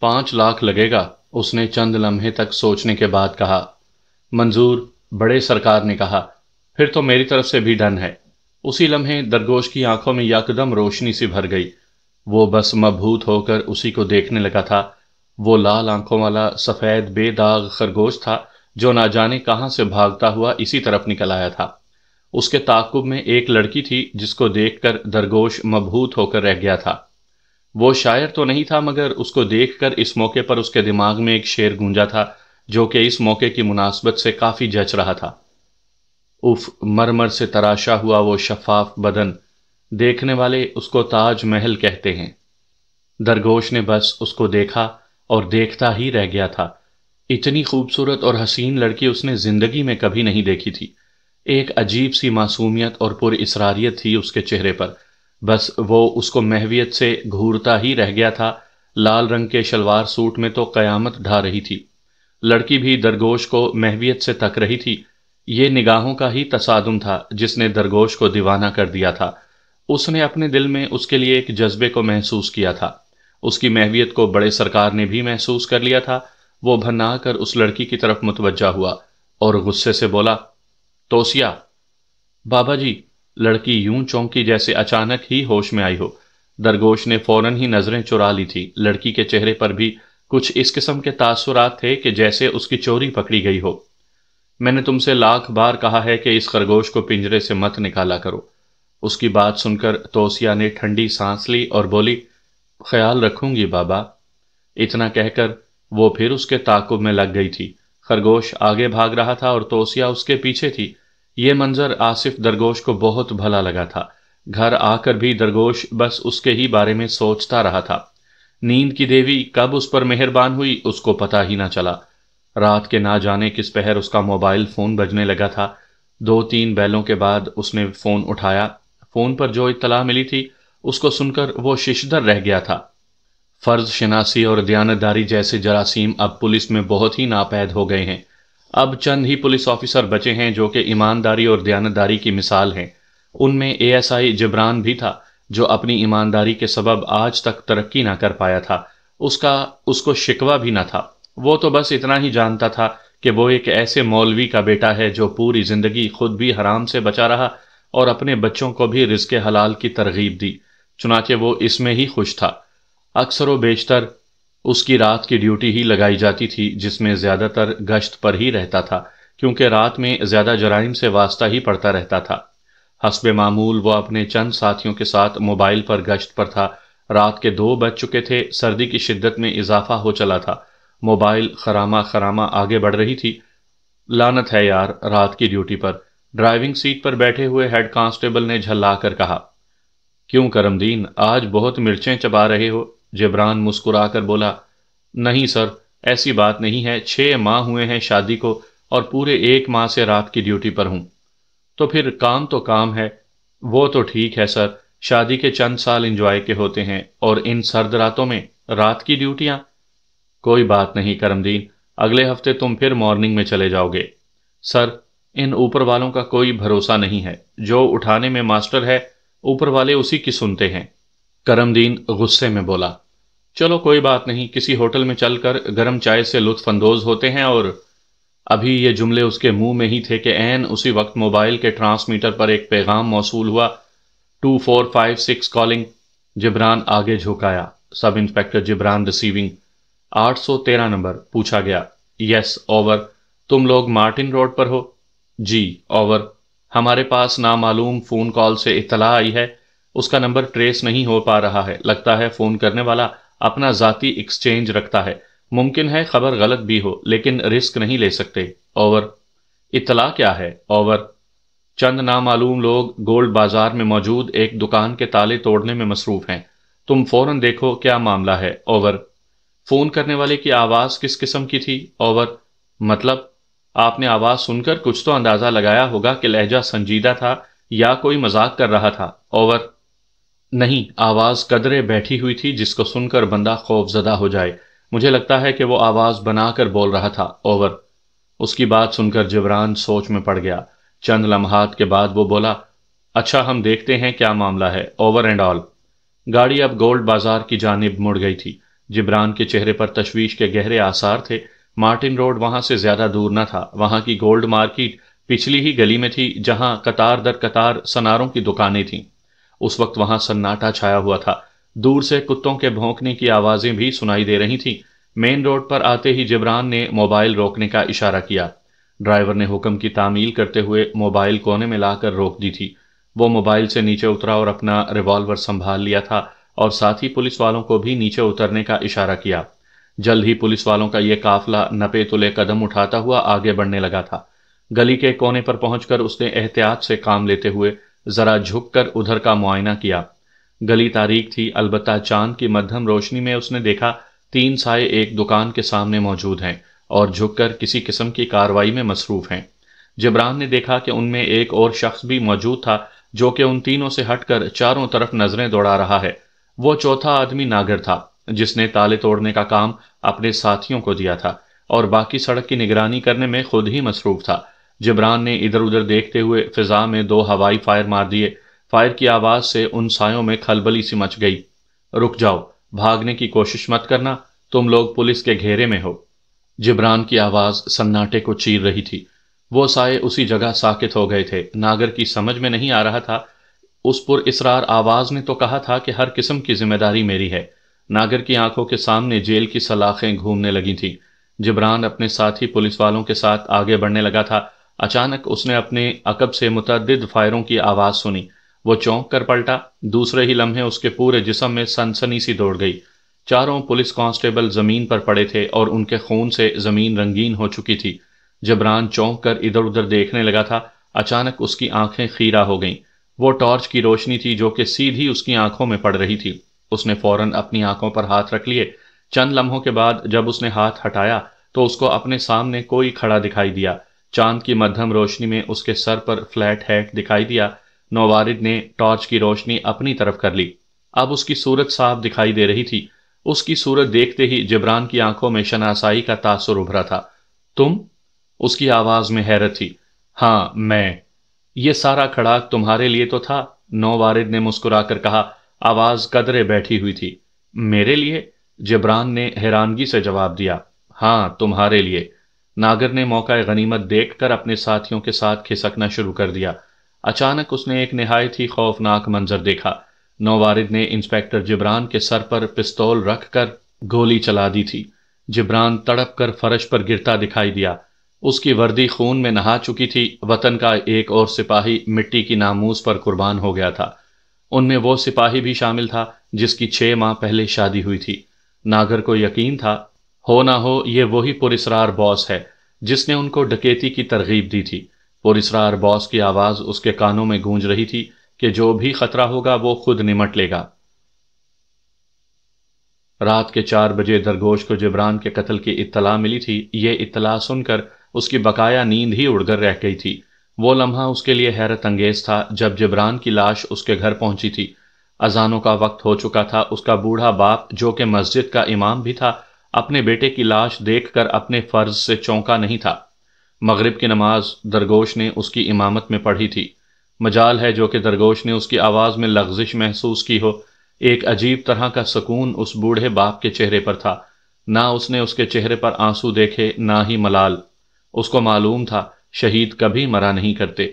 पांच लाख लगेगा उसने चंद लम्हे तक सोचने के बाद कहा मंजूर बड़े सरकार ने कहा फिर तो मेरी तरफ से भी डन है उसी लम्हे दरगोश की आंखों में यकदम रोशनी सी भर गई वो बस मभूत होकर उसी को देखने लगा था वो लाल आंखों वाला सफ़ेद बेदाग खरगोश था जो ना जाने कहाँ से भागता हुआ इसी तरफ निकल आया था उसके ताकुब में एक लड़की थी जिसको देखकर दरगोश मबहूत होकर रह गया था वो शायर तो नहीं था मगर उसको देखकर इस मौके पर उसके दिमाग में एक शेर गूंजा था जो कि इस मौके की मुनासबत से काफ़ी जच रहा था उफ मरमर से तराशा हुआ वो शफाफ बदन देखने वाले उसको ताज महल कहते हैं दरगोश ने बस उसको देखा और देखता ही रह गया था इतनी खूबसूरत और हसीन लड़की उसने ज़िंदगी में कभी नहीं देखी थी एक अजीब सी मासूमियत और पुर पुरसरारियत थी उसके चेहरे पर बस वो उसको महवियत से घूरता ही रह गया था लाल रंग के शलवार सूट में तो कयामत ढा रही थी लड़की भी दरगोश को महवियत से तक रही थी ये निगाहों का ही तसादम था जिसने दरगोश को दीवाना कर दिया था उसने अपने दिल में उसके लिए एक जज्बे को महसूस किया था उसकी महवियत को बड़े सरकार ने भी महसूस कर लिया था वो भन्ना कर उस लड़की की तरफ मुतवजा हुआ और गुस्से से बोला तोसिया बाबा जी लड़की यूं चौंकी जैसे अचानक ही होश में आई हो दरगोश ने फौरन ही नजरें चुरा ली थी लड़की के चेहरे पर भी कुछ इस किस्म के तासुरात थे कि जैसे उसकी चोरी पकड़ी गई हो मैंने तुमसे लाख बार कहा है कि इस खरगोश को पिंजरे से मत निकाला करो उसकी बात सुनकर तोसिया ने ठंडी सांस ली और बोली ख्याल रखूंगी बाबा इतना कहकर वो फिर उसके ताकुब में लग गई थी खरगोश आगे भाग रहा था और तोसिया उसके पीछे थी ये मंजर आसिफ दरगोश को बहुत भला लगा था घर आकर भी दरगोश बस उसके ही बारे में सोचता रहा था नींद की देवी कब उस पर मेहरबान हुई उसको पता ही ना चला रात के ना जाने किस पहर उसका मोबाइल फ़ोन बजने लगा था दो तीन बैलों के बाद उसने फ़ोन उठाया फ़ोन पर जो इतला मिली थी उसको सुनकर वो शिशदर रह गया था फ़र्ज शनासी और दयानतदारी जैसे जरासीम अब पुलिस में बहुत ही नापैद हो गए हैं अब चंद ही पुलिस ऑफिसर बचे हैं जो कि ईमानदारी और दयानतदारी की मिसाल हैं उनमें एएसआई जिब्रान भी था जो अपनी ईमानदारी के सबब आज तक तरक्की ना कर पाया था उसका उसको शिकवा भी ना था वो तो बस इतना ही जानता था कि वो एक ऐसे मौलवी का बेटा है जो पूरी ज़िंदगी खुद भी हराम से बचा रहा और अपने बच्चों को भी रिस्क हलाल की तरगीब दी चुनाचे वो इसमें ही खुश था अक्सर व बेशतर उसकी रात की ड्यूटी ही लगाई जाती थी जिसमें ज़्यादातर गश्त पर ही रहता था क्योंकि रात में ज़्यादा जराइम से वास्ता ही पड़ता रहता था हसब मामूल वह अपने चंद साथियों के साथ मोबाइल पर गश्त पर था रात के दो बज चुके थे सर्दी की शिद्दत में इजाफा हो चला था मोबाइल खरामा खरामा आगे बढ़ रही थी लानत है यार रात की ड्यूटी पर ड्राइविंग सीट पर बैठे हुए हेड कांस्टेबल ने झल्ला कर कहा क्यों करमदीन आज बहुत मिर्चें चबा रहे हो जबरान मुस्कुराकर बोला नहीं सर ऐसी बात नहीं है छः माह हुए हैं शादी को और पूरे एक माह से रात की ड्यूटी पर हूँ तो फिर काम तो काम है वो तो ठीक है सर शादी के चंद साल इंजॉय के होते हैं और इन सर्द रातों में रात की ड्यूटियाँ कोई बात नहीं करमदीन अगले हफ्ते तुम फिर मॉर्निंग में चले जाओगे सर इन ऊपर वालों का कोई भरोसा नहीं है जो उठाने में मास्टर है ऊपर वाले उसी की सुनते हैं करमदीन गुस्से में बोला चलो कोई बात नहीं किसी होटल में चलकर गर्म चाय से लुत्फानंदोज होते हैं और अभी ये जुमले उसके मुंह में ही थे कि एन उसी वक्त मोबाइल के ट्रांसमीटर पर एक पैगाम मौसू हुआ two four five six calling Jibran आगे झुकाया सब इंस्पेक्टर जिब्रान रिसीविंग आठ सौ तेरह नंबर पूछा गया यस ओवर तुम लोग मार्टिन रोड पर हो जी ओवर हमारे पास नामालूम फ़ोन कॉल से इतला आई है उसका नंबर ट्रेस नहीं हो पा रहा है लगता है फ़ोन करने वाला अपना जाती एक्सचेंज रखता है मुमकिन है खबर गलत भी हो लेकिन रिस्क नहीं ले सकते ओवर इतला क्या है ओवर चंद नामालूम लोग गोल्ड बाजार में मौजूद एक दुकान के ताले तोड़ने में मसरूफ हैं तुम फौरन देखो क्या मामला है ओवर फोन करने वाले की आवाज किस किस्म की थी ओवर मतलब आपने आवाज सुनकर कुछ तो अंदाजा लगाया होगा कि लहजा संजीदा था या कोई मजाक कर रहा था ओवर नहीं आवाज कदरे बैठी हुई थी जिसको सुनकर बंदा खौफजदा हो जाए मुझे लगता है कि वो आवाज बनाकर बोल रहा था ओवर उसकी बात सुनकर जबरान सोच में पड़ गया चंद लम्हात के बाद वो बोला अच्छा हम देखते हैं क्या मामला है ओवर एंड ऑल गाड़ी अब गोल्ड बाजार की जानब मुड़ गई थी जिब्रान के चेहरे पर तशवीश के गहरे आसार थे मार्टिन रोड वहां से ज्यादा दूर न था वहां की गोल्ड मार्केट पिछली ही गली में थी जहां कतार दर कतार सनारों की दुकानें थीं उस वक्त वहां सन्नाटा छाया हुआ था दूर से कुत्तों के भौंकने की आवाजें भी सुनाई दे रही थीं मेन रोड पर आते ही जिब्रान ने मोबाइल रोकने का इशारा किया ड्राइवर ने हुक्म की तामील करते हुए मोबाइल कोने में लाकर रोक दी थी वो मोबाइल से नीचे उतरा और अपना रिवॉल्वर संभाल लिया था और साथ ही पुलिस वालों को भी नीचे उतरने का इशारा किया जल्द ही पुलिस वालों का यह काफिला नपे तुले कदम उठाता हुआ आगे बढ़ने लगा था गली के कोने पर पहुंचकर उसने एहतियात से काम लेते हुए ज़रा झुककर उधर का मुआयना किया गली तारीख थी अलबत् चांद की मध्यम रोशनी में उसने देखा तीन साए एक दुकान के सामने मौजूद हैं और झुककर किसी किस्म की कार्रवाई में मसरूफ़ हैं जबरान ने देखा कि उनमें एक और शख्स भी मौजूद था जो कि उन तीनों से हटकर चारों तरफ नज़रें दौड़ा रहा है वो चौथा आदमी नागर था जिसने ताले तोड़ने का काम अपने साथियों को दिया था और बाकी सड़क की निगरानी करने में खुद ही मसरूफ था जबरान ने इधर उधर देखते हुए फिजा में दो हवाई फायर मार दिए फायर की आवाज़ से उन सायों में खलबली सी मच गई रुक जाओ भागने की कोशिश मत करना तुम लोग पुलिस के घेरे में हो जिब्रान की आवाज़ सन्नाटे को चीर रही थी वो साए उसी जगह साकित हो गए थे नागर की समझ में नहीं आ रहा था उस पुर इसरार आवाज़ ने तो कहा था कि हर किस्म की जिम्मेदारी मेरी है नागर की आंखों के सामने जेल की सलाखें घूमने लगी थीं जिब्रान अपने साथी पुलिस वालों के साथ आगे बढ़ने लगा था अचानक उसने अपने अकब से मुतद फायरों की आवाज़ सुनी वो चौंक कर पलटा दूसरे ही लम्हे उसके पूरे जिसम में सनसनी सी दौड़ गई चारों पुलिस कांस्टेबल ज़मीन पर पड़े थे और उनके खून से ज़मीन रंगीन हो चुकी थी जबरान चौंक कर इधर उधर देखने लगा था अचानक उसकी आंखें खीरा हो गईं वो टॉर्च की रोशनी थी जो कि सीधी उसकी आंखों में पड़ रही थी उसने फौरन अपनी आंखों पर हाथ रख लिए चंद लम्हों के बाद जब उसने हाथ हटाया तो उसको अपने सामने कोई खड़ा दिखाई दिया चांद की मध्यम रोशनी में उसके सर पर फ्लैट हैट दिखाई दिया नोवारिड ने टॉर्च की रोशनी अपनी तरफ कर ली अब उसकी सूरत साफ दिखाई दे रही थी उसकी सूरत देखते ही जिब्रान की आंखों में शनासाई का तासुर उभरा था तुम उसकी आवाज में हैरत थी हाँ मैं ये सारा खड़ाक तुम्हारे लिए तो था नोवारिद ने मुस्कुराकर कहा आवाज कदरे बैठी हुई थी मेरे लिए जिब्रान ने हैरानगी से जवाब दिया हाँ तुम्हारे लिए नागर ने मौका गनीमत देखकर अपने साथियों के साथ खिसकना शुरू कर दिया अचानक उसने एक नहायत ही खौफनाक मंजर देखा नौवारिद ने इंस्पेक्टर जिब्रान के सर पर पिस्तौल रख कर गोली चला दी थी जिब्रान तड़प कर फर्श पर गिरता दिखाई दिया उसकी वर्दी खून में नहा चुकी थी वतन का एक और सिपाही मिट्टी की नामूस पर कुर्बान हो गया था उनमें वो सिपाही भी शामिल था जिसकी छह माह पहले शादी हुई थी नागर को यकीन था हो ना हो ये वही पुरस्रार बॉस है जिसने उनको डकेती की तरगीब दी थी पुरस्रार बॉस की आवाज उसके कानों में गूंज रही थी कि जो भी खतरा होगा वो खुद निमट लेगा रात के चार बजे दरगोश को जिब्रान के कत्ल की इत्तला मिली थी ये इत्तला सुनकर उसकी बकाया नींद ही उड़कर रह गई थी वो लम्हा उसके लिए हैरत अंगेज था जब जिब्रान की लाश उसके घर पहुंची थी अजानों का वक्त हो चुका था उसका बूढ़ा बाप जो कि मस्जिद का इमाम भी था अपने बेटे की लाश देखकर अपने फर्ज से चौंका नहीं था मगरिब की नमाज दरगोश ने उसकी इमामत में पढ़ी थी मजाल है जो कि दरगोश ने उसकी आवाज़ में लफ्जिश महसूस की हो एक अजीब तरह का सुकून उस बूढ़े बाप के चेहरे पर था ना उसने उसके चेहरे पर आंसू देखे ना ही मलाल उसको मालूम था शहीद कभी मरा नहीं करते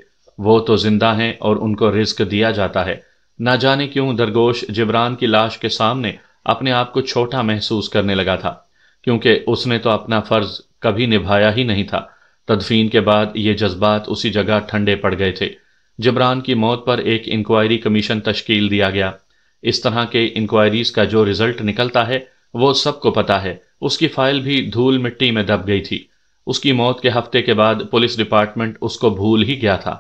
वो तो जिंदा हैं और उनको रिस्क दिया जाता है ना जाने क्यों दरगोश जिब्रान की लाश के सामने अपने आप को छोटा महसूस करने लगा था क्योंकि उसने तो अपना फ़र्ज कभी निभाया ही नहीं था तदफीन के बाद ये जज्बात उसी जगह ठंडे पड़ गए थे जबरान की मौत पर एक इंक्वायरी कमीशन तश्कील दिया गया इस तरह के इंक्वायरीज का जो रिजल्ट निकलता है वो सबको पता है उसकी फाइल भी धूल मिट्टी में दब गई थी उसकी मौत के हफ्ते के बाद पुलिस डिपार्टमेंट उसको भूल ही गया था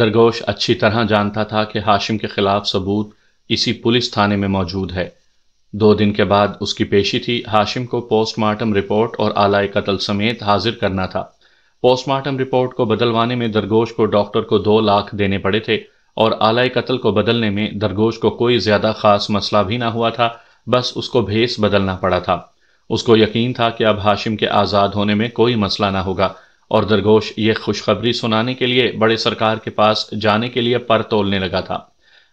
दरगोश अच्छी तरह जानता था कि हाशिम के खिलाफ सबूत इसी पुलिस थाने में मौजूद है दो दिन के बाद उसकी पेशी थी हाशिम को पोस्टमार्टम रिपोर्ट और आलाय कत्ल समेत हाजिर करना था पोस्टमार्टम रिपोर्ट को बदलवाने में दरगोश को डॉक्टर को दो लाख देने पड़े थे और आलाय कत्ल को बदलने में दरगोश को कोई ज़्यादा खास मसला भी ना हुआ था बस उसको भेस बदलना पड़ा था उसको यकीन था कि अब हाशिम के आज़ाद होने में कोई मसला ना होगा और दरगोश ये खुशखबरी सुनाने के लिए बड़े सरकार के पास जाने के लिए पर तोलने लगा था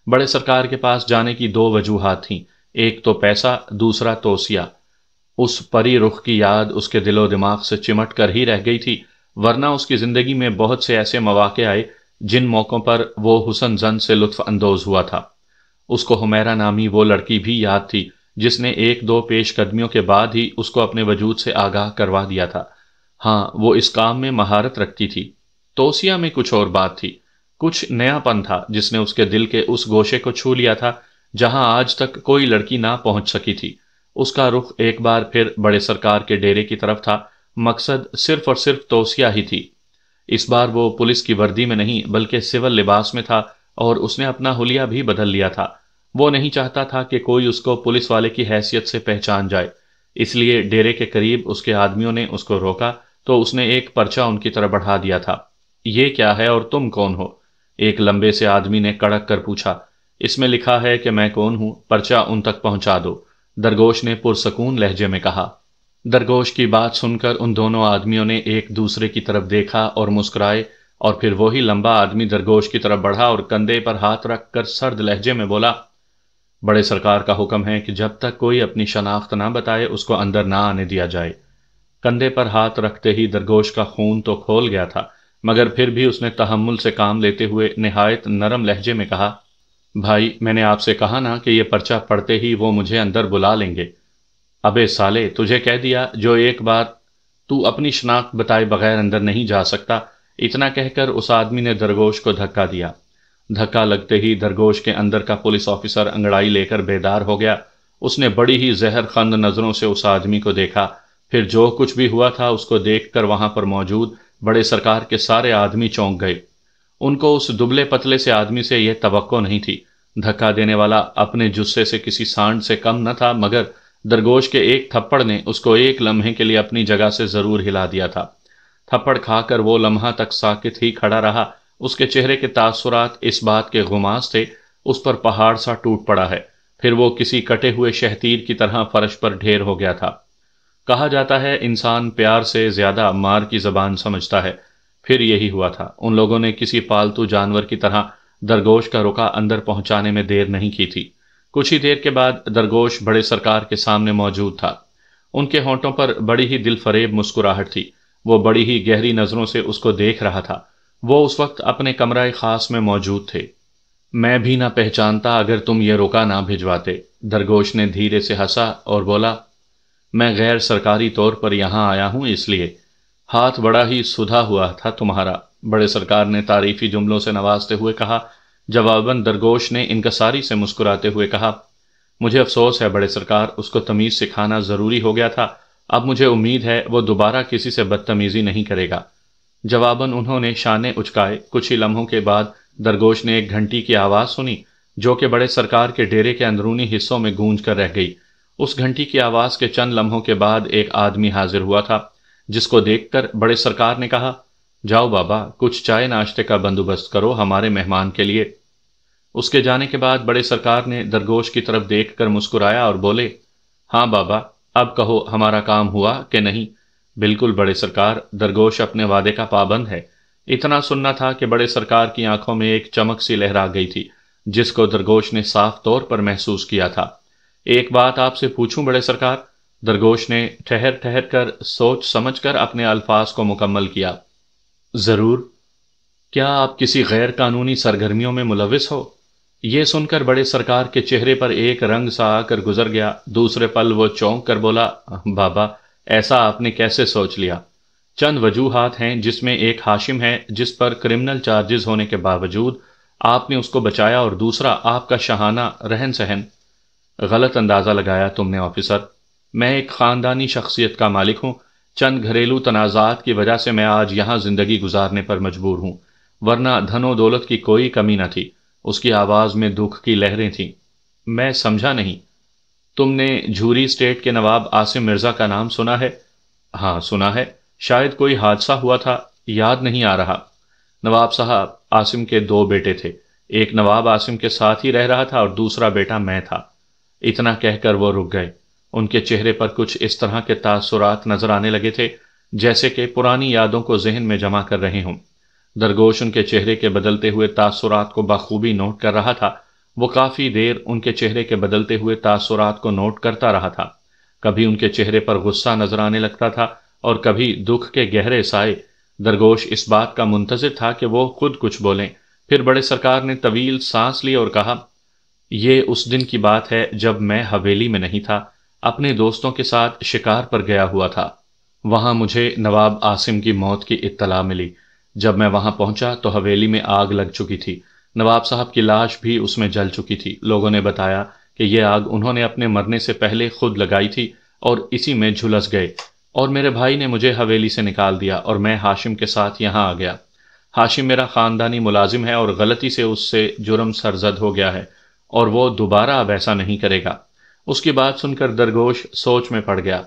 बड़े सरकार के पास जाने की दो वजूहत थीं एक तो पैसा दूसरा तोसिया उस परी रुख की याद उसके दिलो दिमाग से चिमट कर ही रह गई थी वरना उसकी ज़िंदगी में बहुत से ऐसे मौाक़े आए जिन मौक़ों पर वो हुसन जन से लुत्फानंदोज़ हुआ था उसको हुमैरा नामी वो लड़की भी याद थी जिसने एक दो पेशकदमियों के बाद ही उसको अपने वजूद से आगाह करवा दिया था हाँ वो इस काम में महारत रखती थी तोसिया में कुछ और बात थी कुछ नयापन था जिसने उसके दिल के उस गोशे को छू लिया था जहां आज तक कोई लड़की ना पहुंच सकी थी उसका रुख एक बार फिर बड़े सरकार के डेरे की तरफ था मकसद सिर्फ और सिर्फ तोसिया ही थी इस बार वो पुलिस की वर्दी में नहीं बल्कि सिविल लिबास में था और उसने अपना हुलिया भी बदल लिया था वो नहीं चाहता था कि कोई उसको पुलिस वाले की हैसियत से पहचान जाए इसलिए डेरे के करीब उसके आदमियों ने उसको रोका तो उसने एक पर्चा उनकी तरफ बढ़ा दिया था ये क्या है और तुम कौन हो एक लंबे से आदमी ने कड़क कर पूछा इसमें लिखा है कि मैं कौन हूं पर्चा उन तक पहुंचा दो दरगोश ने पुरसकून लहजे में कहा दरगोश की बात सुनकर उन दोनों आदमियों ने एक दूसरे की तरफ देखा और मुस्कुराए और फिर वही लंबा आदमी दरगोश की तरफ बढ़ा और कंधे पर हाथ रख कर सर्द लहजे में बोला बड़े सरकार का हुक्म है कि जब तक कोई अपनी शनाख्त ना बताए उसको अंदर ना आने दिया जाए कंधे पर हाथ रखते ही दरगोश का खून तो खोल गया था मगर फिर भी उसने तहमुल से काम लेते हुए नहायत नरम लहजे में कहा भाई मैंने आपसे कहा ना कि ये पर्चा पढ़ते ही वो मुझे अंदर बुला लेंगे अबे साले तुझे कह दिया जो एक बार तू अपनी शनाख्त बताए बगैर अंदर नहीं जा सकता इतना कहकर उस आदमी ने दरगोश को धक्का दिया धक्का लगते ही दरगोश के अंदर का पुलिस ऑफिसर अंगड़ाई लेकर बेदार हो गया उसने बड़ी ही जहर खंद नज़रों से उस आदमी को देखा फिर जो कुछ भी हुआ था उसको देखकर वहां पर मौजूद बड़े सरकार के सारे आदमी चौंक गए उनको उस दुबले पतले से आदमी से यह तवक्को नहीं थी धक्का देने वाला अपने जुस्से से किसी सांड से कम न था मगर दरगोश के एक थप्पड़ ने उसको एक लम्हे के लिए अपनी जगह से जरूर हिला दिया था थप्पड़ खाकर वो लम्हा तक साकित ही खड़ा रहा उसके चेहरे के तासुरात इस बात के गुमास थे उस पर पहाड़ सा टूट पड़ा है फिर वो किसी कटे हुए शहतीर की तरह फर्श पर ढेर हो गया था कहा जाता है इंसान प्यार से ज्यादा मार की जबान समझता है फिर यही हुआ था उन लोगों ने किसी पालतू जानवर की तरह दरगोश का रुका अंदर पहुंचाने में देर नहीं की थी कुछ ही देर के बाद दरगोश बड़े सरकार के सामने मौजूद था उनके होंठों पर बड़ी ही दिलफरेब मुस्कुराहट थी वो बड़ी ही गहरी नज़रों से उसको देख रहा था वो उस वक्त अपने कमरा खास में मौजूद थे मैं भी ना पहचानता अगर तुम ये रुका ना भिजवाते दरगोश ने धीरे से हंसा और बोला मैं गैर सरकारी तौर पर यहां आया हूँ इसलिए हाथ बड़ा ही सुधा हुआ था तुम्हारा बड़े सरकार ने तारीफी जुमलों से नवाजते हुए कहा जवाबन दरगोश ने इनकसारी से मुस्कुराते हुए कहा मुझे अफसोस है बड़े सरकार उसको तमीज़ सिखाना ज़रूरी हो गया था अब मुझे उम्मीद है वो दोबारा किसी से बदतमीज़ी नहीं करेगा जवाबन उन्होंने शाने उचकाए कुछ ही लम्हों के बाद दरगोश ने एक घंटी की आवाज़ सुनी जो कि बड़े सरकार के डेरे के अंदरूनी हिस्सों में गूंज कर रह गई उस घंटी की आवाज़ के चंद लम्हों के बाद एक आदमी हाजिर हुआ था जिसको देखकर बड़े सरकार ने कहा जाओ बाबा कुछ चाय नाश्ते का बंदोबस्त करो हमारे मेहमान के लिए उसके जाने के बाद बड़े सरकार ने दरगोश की तरफ देखकर मुस्कुराया और बोले हाँ बाबा अब कहो हमारा काम हुआ कि नहीं बिल्कुल बड़े सरकार दरगोश अपने वादे का पाबंद है इतना सुनना था कि बड़े सरकार की आंखों में एक चमक सी लहरा गई थी जिसको दरगोश ने साफ तौर पर महसूस किया था एक बात आपसे पूछूं बड़े सरकार दरगोश ने ठहर ठहर कर सोच समझ कर अपने अल्फाज को मुकम्मल किया ज़रूर क्या आप किसी गैर कानूनी सरगर्मियों में मुलविस हो ये सुनकर बड़े सरकार के चेहरे पर एक रंग सा आकर गुजर गया दूसरे पल वो चौंक कर बोला बाबा ऐसा आपने कैसे सोच लिया चंद वजूहत हैं जिसमें एक हाशिम है जिस पर क्रिमिनल चार्जेस होने के बावजूद आपने उसको बचाया और दूसरा आपका शहाना रहन सहन गलत अंदाज़ा लगाया तुमने ऑफिसर मैं एक ख़ानदानी शख्सियत का मालिक हूँ चंद घरेलू तनाज़ात की वजह से मैं आज यहाँ ज़िंदगी गुजारने पर मजबूर हूं वरना धनो दौलत की कोई कमी न थी उसकी आवाज़ में दुख की लहरें थीं मैं समझा नहीं तुमने झूरी स्टेट के नवाब आसिम मिर्ज़ा का नाम सुना है हाँ सुना है शायद कोई हादसा हुआ था याद नहीं आ रहा नवाब साहब आसिम के दो बेटे थे एक नवाब आसिम के साथ ही रह रहा था और दूसरा बेटा मैं था इतना कहकर वो रुक गए उनके चेहरे पर कुछ इस तरह के तासुरात नजर आने लगे थे जैसे कि पुरानी यादों को जहन में जमा कर रहे हों दरगोश उनके चेहरे के बदलते हुए तासुरात को बखूबी नोट कर रहा था वो काफ़ी देर उनके चेहरे के बदलते हुए तासुरात को नोट करता रहा था कभी उनके चेहरे पर गुस्सा नजर आने लगता था और कभी दुख के गहरे साए दरगोश इस बात का मुंतजर था कि वो खुद कुछ बोलें फिर बड़े सरकार ने तवील सांस ली और कहा यह उस दिन की बात है जब मैं हवेली में नहीं था अपने दोस्तों के साथ शिकार पर गया हुआ था वहां मुझे नवाब आसिम की मौत की इत्तला मिली जब मैं वहां पहुंचा तो हवेली में आग लग चुकी थी नवाब साहब की लाश भी उसमें जल चुकी थी लोगों ने बताया कि यह आग उन्होंने अपने मरने से पहले खुद लगाई थी और इसी में झुलस गए और मेरे भाई ने मुझे हवेली से निकाल दिया और मैं हाशिम के साथ यहाँ आ गया हाशिम मेरा ख़ानदानी मुलाजिम है और गलती से उससे जुर्म सरजद हो गया है और वो दोबारा अब ऐसा नहीं करेगा उसकी बात सुनकर दरगोश सोच में पड़ गया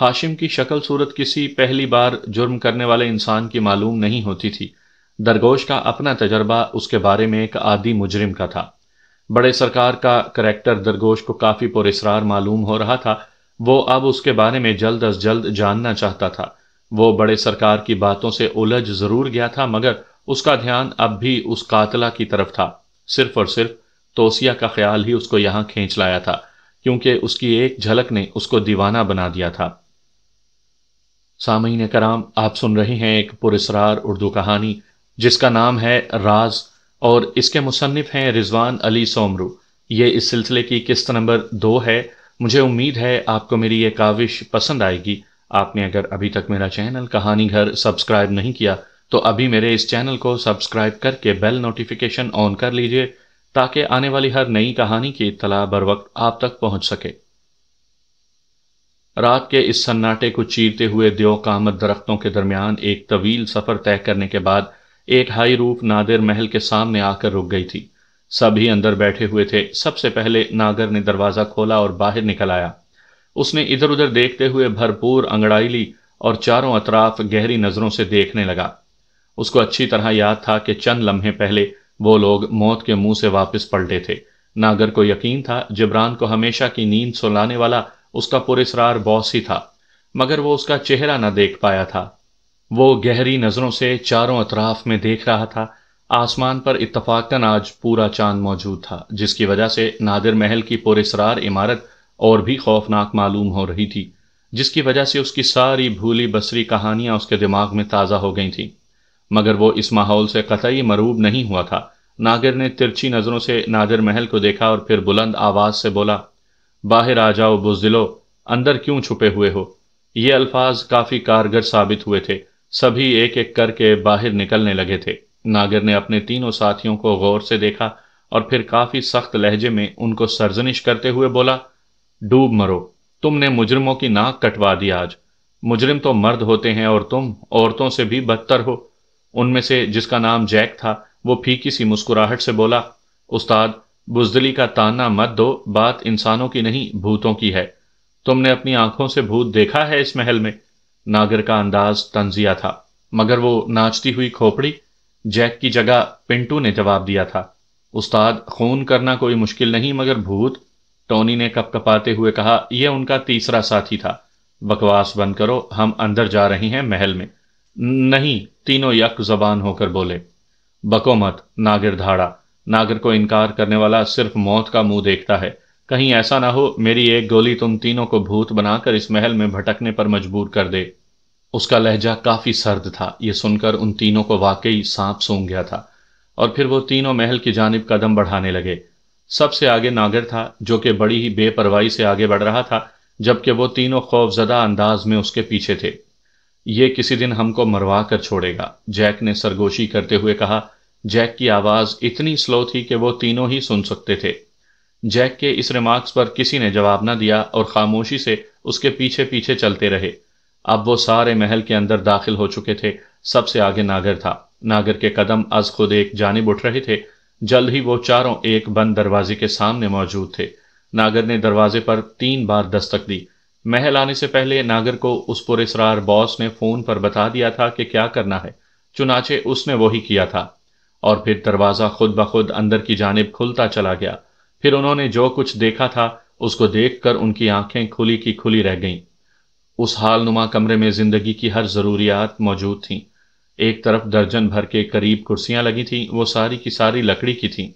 हाशिम की शक्ल सूरत किसी पहली बार जुर्म करने वाले इंसान की मालूम नहीं होती थी दरगोश का अपना तजर्बा उसके बारे में एक आदि मुजरिम का था बड़े सरकार का करेक्टर दरगोश को काफ़ी पुरस्रार मालूम हो रहा था वो अब उसके बारे में जल्द अज जल्द जानना चाहता था वो बड़े सरकार की बातों से उलझ ज़रूर गया था मगर उसका ध्यान अब भी उस कातला की तरफ था सिर्फ और सिर्फ तोसिया का ख्याल ही उसको यहाँ खींच लाया था क्योंकि उसकी एक झलक ने उसको दीवाना बना दिया था सामीन कराम आप सुन रहे हैं एक पुरस्ार उर्दू कहानी जिसका नाम है राज और इसके मुसनफ़ हैं रिजवान अली सोमरू ये इस सिलसिले की किस्त नंबर दो है मुझे उम्मीद है आपको मेरी ये काविश पसंद आएगी आपने अगर अभी तक मेरा चैनल कहानी घर सब्सक्राइब नहीं किया तो अभी मेरे इस चैनल को सब्सक्राइब करके बेल नोटिफिकेशन ऑन कर लीजिए ताकि आने वाली हर नई कहानी की इतला बर वक्त आप तक पहुंच सके रात के इस सन्नाटे को चीरते हुए दियो कामत दरख्तों के दरमियान एक तवील सफर तय करने के बाद एक हाई रूप नादिर महल के सामने आकर रुक गई थी सभी अंदर बैठे हुए थे सबसे पहले नागर ने दरवाजा खोला और बाहर निकल आया उसने इधर उधर देखते हुए भरपूर अंगड़ाई ली और चारों अतराफ गहरी नजरों से देखने लगा उसको अच्छी तरह याद था कि चंद लम्हे पहले वो लोग मौत के मुंह से वापस पलटे थे नागर को यकीन था जिब्रान को हमेशा की नींद सुलाने वाला उसका पुरस्रार बॉस ही था मगर वो उसका चेहरा ना देख पाया था वो गहरी नजरों से चारों अतराफ में देख रहा था आसमान पर इतफाक़न आज पूरा चांद मौजूद था जिसकी वजह से नादिर महल की पुरस्रार इमारत और भी खौफनाक मालूम हो रही थी जिसकी वजह से उसकी सारी भूली बसरी कहानियां उसके दिमाग में ताज़ा हो गई थीं मगर वो इस माहौल से कतई मरूब नहीं हुआ था नागिर ने तिरछी नज़रों से नादिर महल को देखा और फिर बुलंद आवाज़ से बोला बाहर आ जाओ बुजदिलो अंदर क्यों छुपे हुए हो ये अल्फाज काफ़ी कारगर साबित हुए थे सभी एक एक करके बाहर निकलने लगे थे नागर ने अपने तीनों साथियों को गौर से देखा और फिर काफ़ी सख्त लहजे में उनको सरजनिश करते हुए बोला डूब मरो तुमने मुजरिमों की नाक कटवा दी आज मुजरिम तो मर्द होते हैं और तुम औरतों से भी बदतर हो उनमें से जिसका नाम जैक था वो फीकी सी मुस्कुराहट से बोला उस्ताद बुजदली का ताना मत दो बात इंसानों की नहीं भूतों की है तुमने अपनी आंखों से भूत देखा है इस महल में नागर का अंदाज तंजिया था मगर वो नाचती हुई खोपड़ी जैक की जगह पिंटू ने जवाब दिया था उस्ताद खून करना कोई मुश्किल नहीं मगर भूत टोनी ने कपकपाते हुए कहा यह उनका तीसरा साथी था बकवास बंद करो हम अंदर जा रहे हैं महल में नहीं तीनों यक जबान होकर बोले बको मत नागर धाड़ा नागर को इनकार करने वाला सिर्फ मौत का मुंह देखता है कहीं ऐसा ना हो मेरी एक गोली तुम तीनों को भूत बनाकर इस महल में भटकने पर मजबूर कर दे उसका लहजा काफी सर्द था यह सुनकर उन तीनों को वाकई सांप सूंघ गया था और फिर वो तीनों महल की जानब कदम बढ़ाने लगे सबसे आगे नागर था जो कि बड़ी ही बेपरवाही से आगे बढ़ रहा था जबकि वो तीनों खौफजदा अंदाज में उसके पीछे थे ये किसी दिन हमको मरवा कर छोड़ेगा जैक ने सरगोशी करते हुए कहा जैक की आवाज इतनी स्लो थी कि वो तीनों ही सुन सकते थे जैक के इस रिमार्क्स पर किसी ने जवाब ना दिया और खामोशी से उसके पीछे पीछे चलते रहे अब वो सारे महल के अंदर दाखिल हो चुके थे सबसे आगे नागर था नागर के कदम आज खुद एक जानब उठ रहे थे जल्द ही वो चारों एक बंद दरवाजे के सामने मौजूद थे नागर ने दरवाजे पर तीन बार दस्तक दी महल आने से पहले नागर को उस पुरेसरार बॉस ने फोन पर बता दिया था कि क्या करना है चुनाचे उसने वही किया था और फिर दरवाज़ा खुद ब खुद अंदर की जानब खुलता चला गया फिर उन्होंने जो कुछ देखा था उसको देखकर उनकी आंखें खुली की खुली रह गईं उस हालनुमा कमरे में जिंदगी की हर ज़रूरियात मौजूद थीं एक तरफ दर्जन भर के करीब कुर्सियां लगी थीं वो सारी की सारी लकड़ी की थीं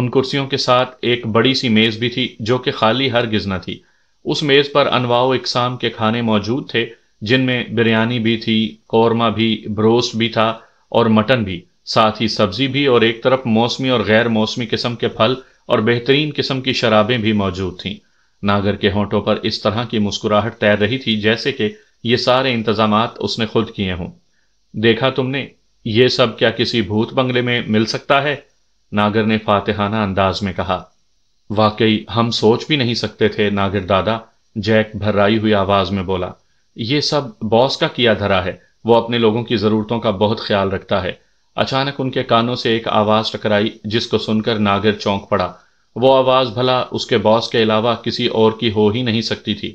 उन कुर्सियों के साथ एक बड़ी सी मेज़ भी थी जो कि खाली हर गिजना थी उस मेज़ पर अनवाओ इकसाम के खाने मौजूद थे जिनमें बिरयानी भी थी कौरमा भी ब्रोस्ट भी था और मटन भी साथ ही सब्जी भी और एक तरफ मौसमी और गैर मौसमी किस्म के फल और बेहतरीन किस्म की शराबें भी मौजूद थीं नागर के होंठों पर इस तरह की मुस्कुराहट तैर रही थी जैसे कि ये सारे इंतजाम उसने खुद किए हों देखा तुमने ये सब क्या किसी भूत बंगले में मिल सकता है नागर ने फातिहाना अंदाज में कहा वाकई हम सोच भी नहीं सकते थे नागिर दादा जैक भर्राई हुई आवाज में बोला ये सब बॉस का किया धरा है वो अपने लोगों की ज़रूरतों का बहुत ख्याल रखता है अचानक उनके कानों से एक आवाज़ टकराई जिसको सुनकर नागिर चौंक पड़ा वो आवाज़ भला उसके बॉस के अलावा किसी और की हो ही नहीं सकती थी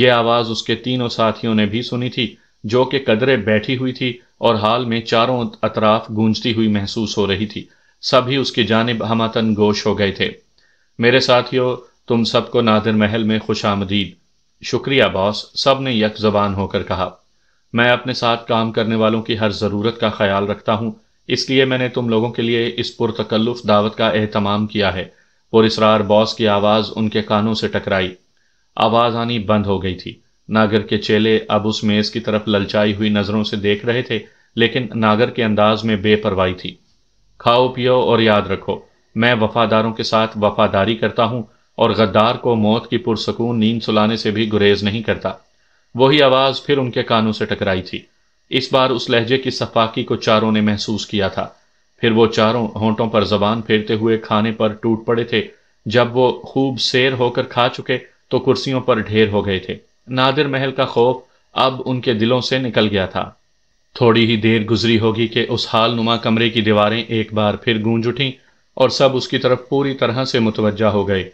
ये आवाज़ उसके तीनों साथियों ने भी सुनी थी जो कि कदरे बैठी हुई थी और हाल में चारों अतराफ गूंजती हुई महसूस हो रही थी सभी उसकी जानब हमातन गोश हो गए थे मेरे साथियों तुम सबको नादिर महल में खुश आमदीद शुक्रिया बॉस सब ने यक जबान होकर कहा मैं अपने साथ काम करने वालों की हर ज़रूरत का ख्याल रखता हूँ इसलिए मैंने तुम लोगों के लिए इस पुरतकल्लुफ़ दावत का अहतमाम किया है इसरार बॉस की आवाज़ उनके कानों से टकराई आवाज़ आनी बंद हो गई थी नागर के चेले अब उस मेज़ की तरफ ललचाई हुई नज़रों से देख रहे थे लेकिन नागर के अंदाज में बेपरवाही थी खाओ पियो और याद रखो मैं वफादारों के साथ वफादारी करता हूँ और गद्दार को मौत की पुरसकून नींद सुलाने से भी गुरेज नहीं करता वही आवाज़ फिर उनके कानों से टकराई थी इस बार उस लहजे की सफाकी को चारों ने महसूस किया था फिर वो चारों होंटों पर जबान फेरते हुए खाने पर टूट पड़े थे जब वो खूब शेर होकर खा चुके तो कुर्सियों पर ढेर हो गए थे नादिर महल का खौफ अब उनके दिलों से निकल गया था थोड़ी ही देर गुजरी होगी कि उस हाल नुमा कमरे की दीवारें एक बार फिर गूंज उठीं और सब उसकी तरफ पूरी तरह से मुतवजा हो गए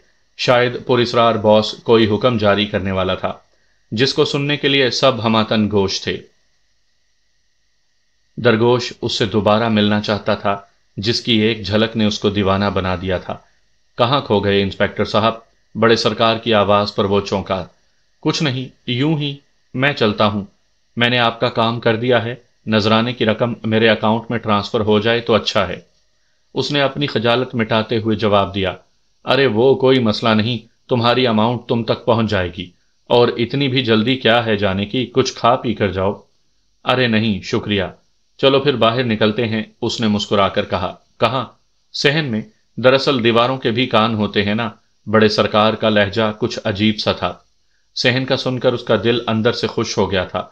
शायद पुरिसरार बॉस कोई हुक्म जारी करने वाला था जिसको सुनने के लिए सब हमातन गोश थे दरगोश उससे दोबारा मिलना चाहता था जिसकी एक झलक ने उसको दीवाना बना दिया था कहाँ खो गए इंस्पेक्टर साहब बड़े सरकार की आवाज़ पर वो चौंका कुछ नहीं यूं ही मैं चलता हूं मैंने आपका काम कर दिया है नजराने की रकम मेरे अकाउंट में ट्रांसफ़र हो जाए तो अच्छा है उसने अपनी खजालत मिटाते हुए जवाब दिया अरे वो कोई मसला नहीं तुम्हारी अमाउंट तुम तक पहुंच जाएगी और इतनी भी जल्दी क्या है जाने की कुछ खा पी कर जाओ अरे नहीं शुक्रिया चलो फिर बाहर निकलते हैं उसने मुस्कुराकर कहा कहा सहन में दरअसल दीवारों के भी कान होते हैं ना बड़े सरकार का लहजा कुछ अजीब सा था सहन का सुनकर उसका दिल अंदर से खुश हो गया था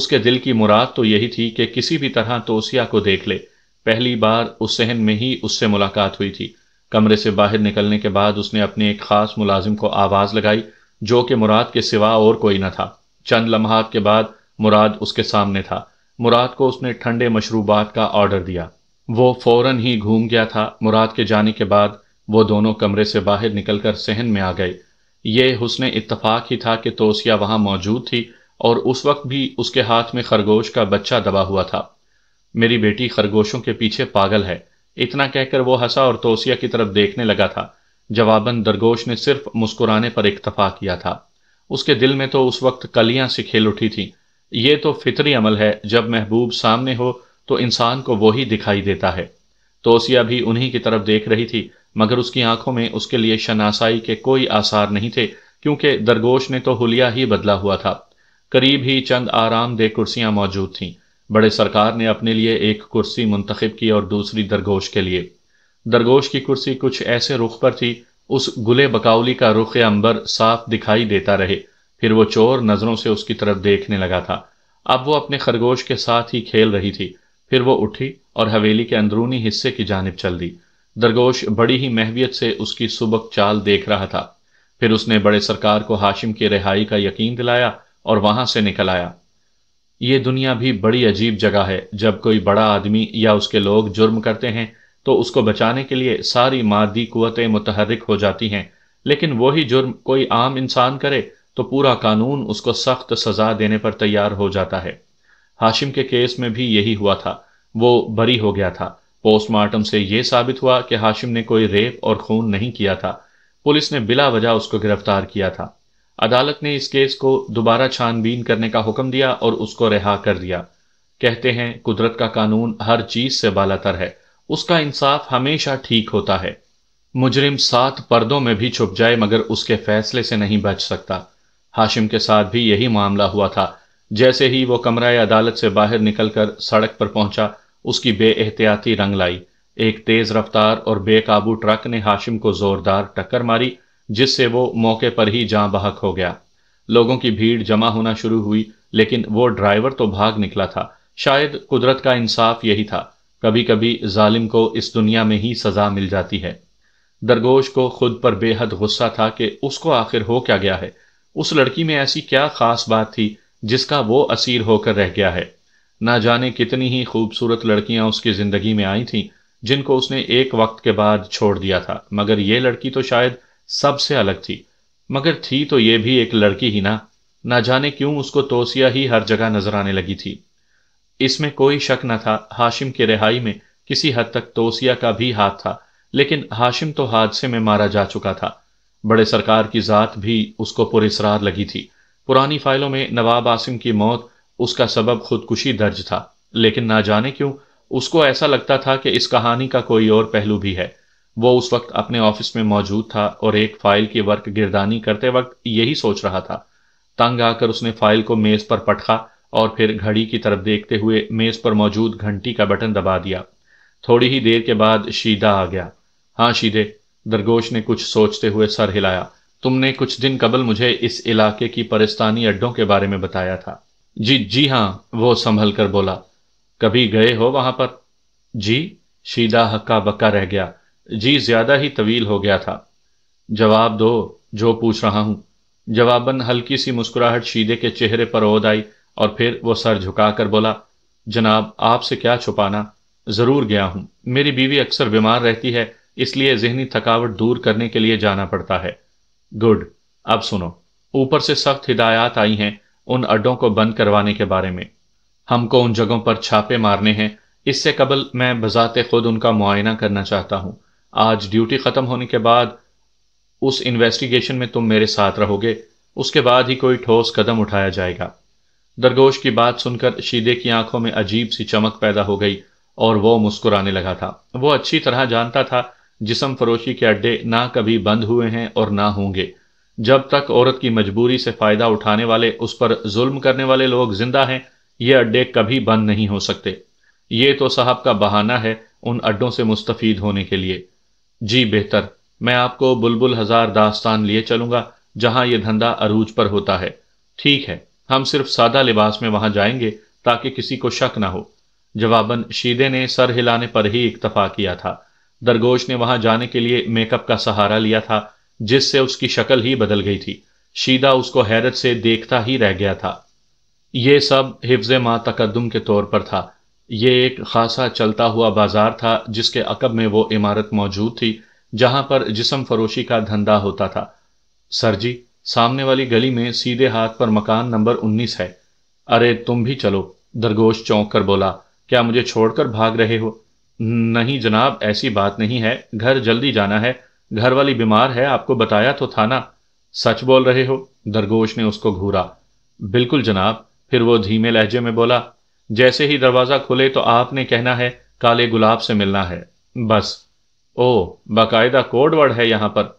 उसके दिल की मुराद तो यही थी कि किसी भी तरह तोसिया को देख ले पहली बार उस सहन में ही उससे मुलाकात हुई थी कमरे से बाहर निकलने के बाद उसने अपने एक खास मुलाजिम को आवाज़ लगाई जो कि मुराद के सिवा और कोई न था चंद लम्हात के बाद मुराद उसके सामने था मुराद को उसने ठंडे मशरूबात का ऑर्डर दिया वो फौरन ही घूम गया था मुराद के जाने के बाद वो दोनों कमरे से बाहर निकलकर सहन में आ गए ये हुसन इत्तफाक ही था कि तोसिया वहाँ मौजूद थी और उस वक्त भी उसके हाथ में खरगोश का बच्चा दबा हुआ था मेरी बेटी खरगोशों के पीछे पागल है इतना कहकर वो हंसा और तोसिया की तरफ देखने लगा था जवाबन दरगोश ने सिर्फ मुस्कुराने पर इक्तफा किया था उसके दिल में तो उस वक्त कलियां से खेल उठी थीं ये तो फितरी अमल है जब महबूब सामने हो तो इंसान को वही दिखाई देता है तोसिया भी उन्हीं की तरफ देख रही थी मगर उसकी आंखों में उसके लिए शनासाई के कोई आसार नहीं थे क्योंकि दरगोश ने तो हुलिया ही बदला हुआ था करीब ही चंद आरामदेह कुर्सियां मौजूद थीं बड़े सरकार ने अपने लिए एक कुर्सी मुंतखब की और दूसरी दरगोश के लिए दरगोश की कुर्सी कुछ ऐसे रुख पर थी उस गुले बकावली का रुख अंबर साफ दिखाई देता रहे फिर वो चोर नजरों से उसकी तरफ देखने लगा था अब वो अपने खरगोश के साथ ही खेल रही थी फिर वो उठी और हवेली के अंदरूनी हिस्से की जानब चल दी दरगोश बड़ी ही महवियत से उसकी सुबक चाल देख रहा था फिर उसने बड़े सरकार को हाशिम की रिहाई का यकीन दिलाया और वहां से निकल आया ये दुनिया भी बड़ी अजीब जगह है जब कोई बड़ा आदमी या उसके लोग जुर्म करते हैं तो उसको बचाने के लिए सारी मादी कुतें मुतहरक हो जाती हैं लेकिन वही जुर्म कोई आम इंसान करे तो पूरा कानून उसको सख्त सजा देने पर तैयार हो जाता है हाशिम के केस में भी यही हुआ था वो बरी हो गया था पोस्टमार्टम से यह साबित हुआ कि हाशिम ने कोई रेप और खून नहीं किया था पुलिस ने बिला वजह उसको गिरफ्तार किया था अदालत ने इस केस को दोबारा छानबीन करने का हुक्म दिया और उसको रिहा कर दिया कहते हैं कुदरत का कानून हर चीज से बालातर है उसका इंसाफ हमेशा ठीक होता है मुजरिम सात पर्दों में भी छुप जाए मगर उसके फैसले से नहीं बच सकता हाशिम के साथ भी यही मामला हुआ था जैसे ही वो कमरा अदालत से बाहर निकलकर सड़क पर पहुंचा उसकी एहतियाती रंग लाई एक तेज रफ्तार और बेकाबू ट्रक ने हाशिम को जोरदार टक्कर मारी जिससे वो मौके पर ही जां बहक हो गया लोगों की भीड़ जमा होना शुरू हुई लेकिन वो ड्राइवर तो भाग निकला था शायद कुदरत का इंसाफ यही था कभी कभी जालिम को इस दुनिया में ही सजा मिल जाती है दरगोश को खुद पर बेहद गुस्सा था कि उसको आखिर हो क्या गया है उस लड़की में ऐसी क्या खास बात थी जिसका वो असीर होकर रह गया है ना जाने कितनी ही खूबसूरत लड़कियां उसकी जिंदगी में आई थीं जिनको उसने एक वक्त के बाद छोड़ दिया था मगर ये लड़की तो शायद सबसे अलग थी मगर थी तो ये भी एक लड़की ही ना ना जाने क्यों उसको तोसिया ही हर जगह नजर आने लगी थी इसमें कोई शक न था हाशिम की रिहाई में किसी हद तक तोसिया का भी हाथ था लेकिन हाशिम तो हादसे में मारा जा चुका था बड़े सरकार की ज़ात भी उसको पुरेसरार लगी थी पुरानी फाइलों में नवाब आसिम की मौत उसका सबब खुदकुशी दर्ज था लेकिन ना जाने क्यों उसको ऐसा लगता था कि इस कहानी का कोई और पहलू भी है वो उस वक्त अपने ऑफिस में मौजूद था और एक फाइल की वर्क गिरदानी करते वक्त यही सोच रहा था तंग आकर उसने फाइल को मेज पर पटखा और फिर घड़ी की तरफ देखते हुए मेज पर मौजूद घंटी का बटन दबा दिया थोड़ी ही देर के बाद शीदा आ गया हाँ शीदे दरगोश ने कुछ सोचते हुए सर हिलाया तुमने कुछ दिन कबल मुझे इस इलाके की परिस्तानी अड्डों के बारे में बताया था जी जी हाँ वो संभल कर बोला कभी गए हो वहां पर जी शीदा हक्का बक्का रह गया जी ज्यादा ही तवील हो गया था जवाब दो जो पूछ रहा हूं जवाबन हल्की सी मुस्कुराहट शीदे के चेहरे पर ओद आई और फिर वो सर झुकाकर बोला जनाब आपसे क्या छुपाना जरूर गया हूं मेरी बीवी अक्सर बीमार रहती है इसलिए जहनी थकावट दूर करने के लिए जाना पड़ता है गुड अब सुनो ऊपर से सख्त हिदायत आई हैं उन अड्डों को बंद करवाने के बारे में हमको उन जगहों पर छापे मारने हैं इससे कबल मैं बजाते खुद उनका मुआयना करना चाहता हूं आज ड्यूटी ख़त्म होने के बाद उस इन्वेस्टिगेशन में तुम मेरे साथ रहोगे उसके बाद ही कोई ठोस कदम उठाया जाएगा दरगोश की बात सुनकर शीदे की आंखों में अजीब सी चमक पैदा हो गई और वो मुस्कुराने लगा था वो अच्छी तरह जानता था जिसम फरोशी के अड्डे ना कभी बंद हुए हैं और ना होंगे जब तक औरत की मजबूरी से फ़ायदा उठाने वाले उस पर जुल्म करने वाले लोग जिंदा हैं ये अड्डे कभी बंद नहीं हो सकते ये तो साहब का बहाना है उन अड्डों से मुस्तफ़ीद होने के लिए जी बेहतर मैं आपको बुलबुल हजार दास्तान लिए चलूंगा जहां यह धंधा अरूज पर होता है ठीक है हम सिर्फ सादा लिबास में वहां जाएंगे ताकि किसी को शक ना हो जवाबन शीदे ने सर हिलाने पर ही इक्तफा किया था दरगोश ने वहां जाने के लिए मेकअप का सहारा लिया था जिससे उसकी शक्ल ही बदल गई थी शीदा उसको हैरत से देखता ही रह गया था यह सब हिफ्ज माँ तकदम के तौर पर था ये एक खासा चलता हुआ बाजार था जिसके अकब में वो इमारत मौजूद थी जहां पर जिसम फरोशी का धंधा होता था सर जी सामने वाली गली में सीधे हाथ पर मकान नंबर 19 है अरे तुम भी चलो दरगोश चौंक कर बोला क्या मुझे छोड़कर भाग रहे हो नहीं जनाब ऐसी बात नहीं है घर जल्दी जाना है घर वाली बीमार है आपको बताया तो था ना सच बोल रहे हो दरगोश ने उसको घूरा बिल्कुल जनाब फिर वो धीमे लहजे में बोला जैसे ही दरवाजा खुले तो आपने कहना है काले गुलाब से मिलना है बस ओ बाकायदा कोडवर्ड है यहां पर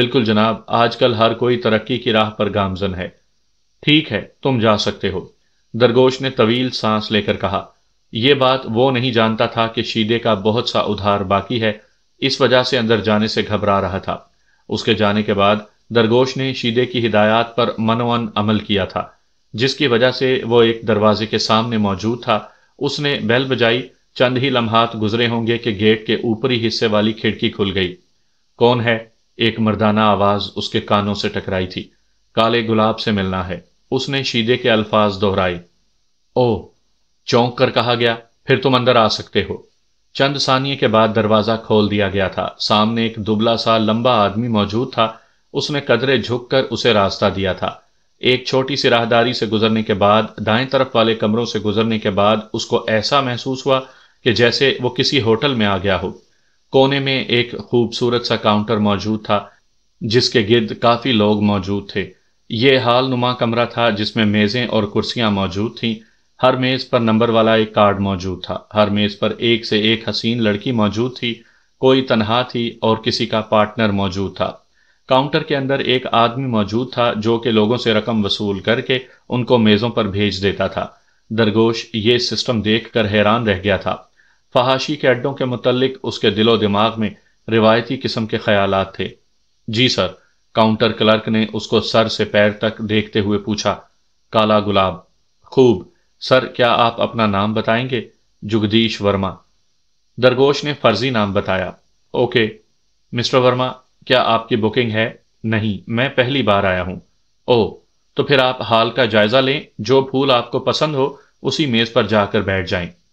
बिल्कुल जनाब आजकल हर कोई तरक्की की राह पर गामजन है ठीक है तुम जा सकते हो दरगोश ने तवील सांस लेकर कहा यह बात वो नहीं जानता था कि शीदे का बहुत सा उधार बाकी है इस वजह से अंदर जाने से घबरा रहा था उसके जाने के बाद दरगोश ने शीदे की हिदायत पर मनोअन अमल किया था जिसकी वजह से वो एक दरवाजे के सामने मौजूद था उसने बैल बजाई चंद ही लम्हात गुजरे होंगे कि गेट के ऊपरी हिस्से वाली खिड़की खुल गई कौन है एक मर्दाना आवाज उसके कानों से टकराई थी काले गुलाब से मिलना है उसने शीदे के अल्फाज दोहराए ओ चौंक कर कहा गया फिर तुम अंदर आ सकते हो चंद सानिए के बाद दरवाजा खोल दिया गया था सामने एक दुबला सा लंबा आदमी मौजूद था उसने कदरे झुककर उसे रास्ता दिया था एक छोटी सी राहदारी से गुजरने के बाद दाएं तरफ वाले कमरों से गुजरने के बाद उसको ऐसा महसूस हुआ कि जैसे वो किसी होटल में आ गया हो कोने में एक खूबसूरत सा काउंटर मौजूद था जिसके गिर्द काफ़ी लोग मौजूद थे ये हाल नुमा कमरा था जिसमें मेज़ें और कुर्सियाँ मौजूद थीं हर मेज़ पर नंबर वाला एक कार्ड मौजूद था हर मेज़ पर एक से एक हसीन लड़की मौजूद थी कोई तनहा थी और किसी का पार्टनर मौजूद था काउंटर के अंदर एक आदमी मौजूद था जो कि लोगों से रकम वसूल करके उनको मेज़ों पर भेज देता था दरगोश ये सिस्टम देख कर हैरान रह गया था फहाशी के अड्डों के मतलब उसके दिलो दिमाग में रिवायती किस्म के ख्याल थे जी सर काउंटर क्लर्क ने उसको सर से पैर तक देखते हुए पूछा काला गुलाब खूब सर क्या आप अपना नाम बताएंगे जुगदीश वर्मा दरगोश ने फर्जी नाम बताया ओके मिस्टर वर्मा क्या आपकी बुकिंग है नहीं मैं पहली बार आया हूं ओ तो फिर आप हाल का जायजा लें जो फूल आपको पसंद हो उसी मेज़ पर जाकर बैठ जाएं।